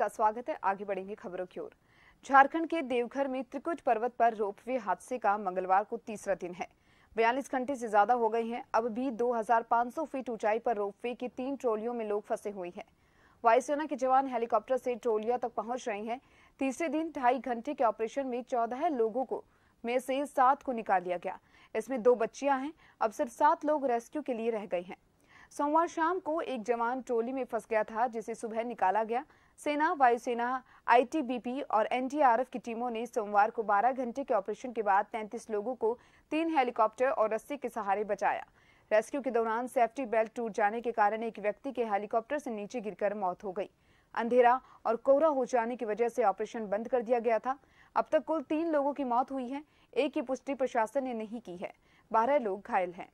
का स्वागत है आगे बढ़ेंगे खबरों की ओर झारखंड के देवघर में त्रिकुट पर्वत पर रोपवे हादसे का मंगलवार को तीसरा दिन है बयालीस घंटे से ज्यादा हो गए हैं अब भी 2,500 फीट ऊंचाई पर रोपवे की तीन ट्रोलियों में लोग फंसे हुए हैं वायुसेना के जवान हेलीकॉप्टर से ट्रोलिया तक पहुंच रहे हैं तीसरे दिन ढाई घंटे के ऑपरेशन में चौदह लोगों को में से सात को निकाल लिया गया इसमें दो बच्चियां हैं अब सिर्फ सात लोग रेस्क्यू के लिए रह गए हैं सोमवार शाम को एक जवान ट्रोली में फंस गया था जिसे सुबह निकाला गया सेना वायुसेना आईटीबीपी और एनडीआरएफ की टीमों ने सोमवार को 12 घंटे के ऑपरेशन के बाद 33 लोगों को तीन हेलीकॉप्टर और रस्सी के सहारे बचाया रेस्क्यू के दौरान सेफ्टी बेल्ट टूट जाने के कारण एक व्यक्ति के हेलीकॉप्टर से नीचे गिरकर मौत हो गई अंधेरा और कोहरा हो जाने की वजह से ऑपरेशन बंद कर दिया गया था अब तक कुल तीन लोगों की मौत हुई है एक की पुष्टि प्रशासन ने नहीं की है बारह लोग घायल हैं